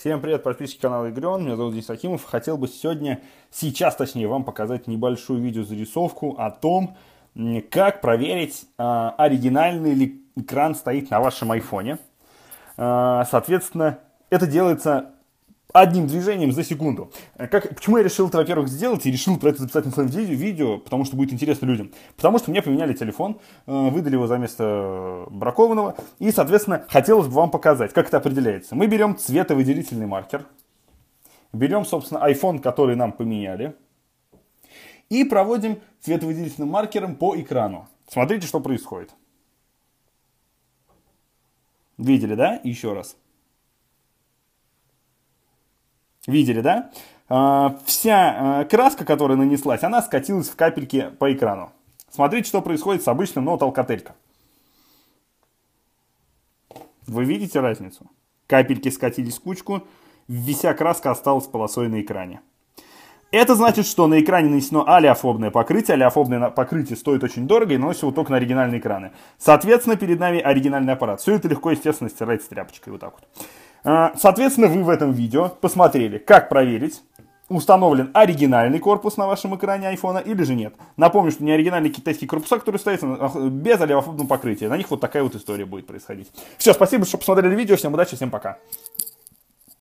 Всем привет, подписчики канала Игрен, меня зовут Денис Акимов. Хотел бы сегодня, сейчас точнее, вам показать небольшую видеозарисовку о том, как проверить, а, оригинальный ли экран стоит на вашем айфоне. А, соответственно, это делается одним движением за секунду. Э, как, почему я решил это, во-первых, сделать и решил про это записать на своем видео, потому что будет интересно людям? Потому что мне поменяли телефон, э, выдали его за место бракованного, и, соответственно, хотелось бы вам показать, как это определяется. Мы берем цветовыделительный маркер, берем, собственно, iPhone, который нам поменяли, и проводим цветовыделительным маркером по экрану. Смотрите, что происходит. Видели, да? Еще раз. Видели, да? А, вся а, краска, которая нанеслась, она скатилась в капельки по экрану. Смотрите, что происходит с обычным нот алкотелька. Вы видите разницу? Капельки скатились в кучку, вся краска осталась полосой на экране. Это значит, что на экране нанесено алиофобное покрытие. Алиофобное покрытие стоит очень дорого и наносит его только на оригинальные экраны. Соответственно, перед нами оригинальный аппарат. Все это легко, естественно, стирать с тряпочкой. Вот так вот. А, соответственно, вы в этом видео посмотрели, как проверить, установлен оригинальный корпус на вашем экране iPhone или же нет. Напомню, что не оригинальные китайские корпуса, которые стоят без олевофобного покрытия. На них вот такая вот история будет происходить. Все, спасибо, что посмотрели видео. Всем удачи, всем пока.